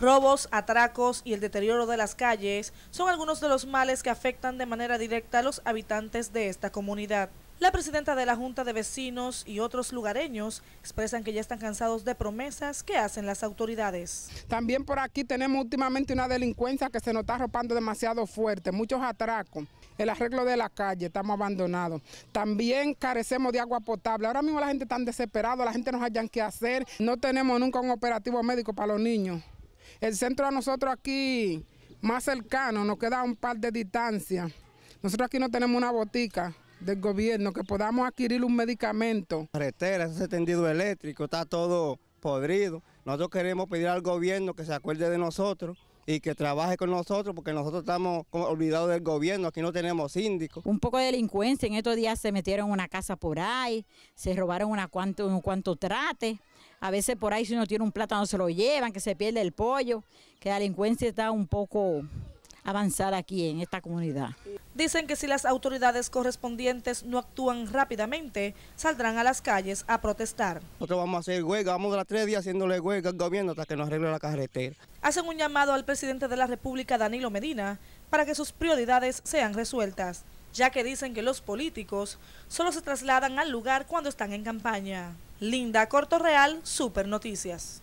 Robos, atracos y el deterioro de las calles son algunos de los males que afectan de manera directa a los habitantes de esta comunidad. La presidenta de la Junta de Vecinos y otros lugareños expresan que ya están cansados de promesas que hacen las autoridades. También por aquí tenemos últimamente una delincuencia que se nos está arropando demasiado fuerte, muchos atracos, el arreglo de la calle, estamos abandonados. También carecemos de agua potable. Ahora mismo la gente está desesperada, la gente no haya qué hacer, no tenemos nunca un operativo médico para los niños. El centro a nosotros aquí más cercano nos queda un par de distancia. Nosotros aquí no tenemos una botica del gobierno que podamos adquirir un medicamento. Carretera, ese tendido eléctrico, está todo podrido. Nosotros queremos pedir al gobierno que se acuerde de nosotros y que trabaje con nosotros porque nosotros estamos olvidados del gobierno, aquí no tenemos síndico. Un poco de delincuencia, en estos días se metieron una casa por ahí, se robaron una un cuanto trate. A veces por ahí si uno tiene un plátano se lo llevan, que se pierde el pollo, que la delincuencia está un poco avanzada aquí en esta comunidad. Dicen que si las autoridades correspondientes no actúan rápidamente, saldrán a las calles a protestar. Nosotros vamos a hacer huelga, vamos a las tres días haciéndole huelga al gobierno hasta que nos arregle la carretera. Hacen un llamado al presidente de la República, Danilo Medina, para que sus prioridades sean resueltas ya que dicen que los políticos solo se trasladan al lugar cuando están en campaña. Linda Corto Real, Super Noticias.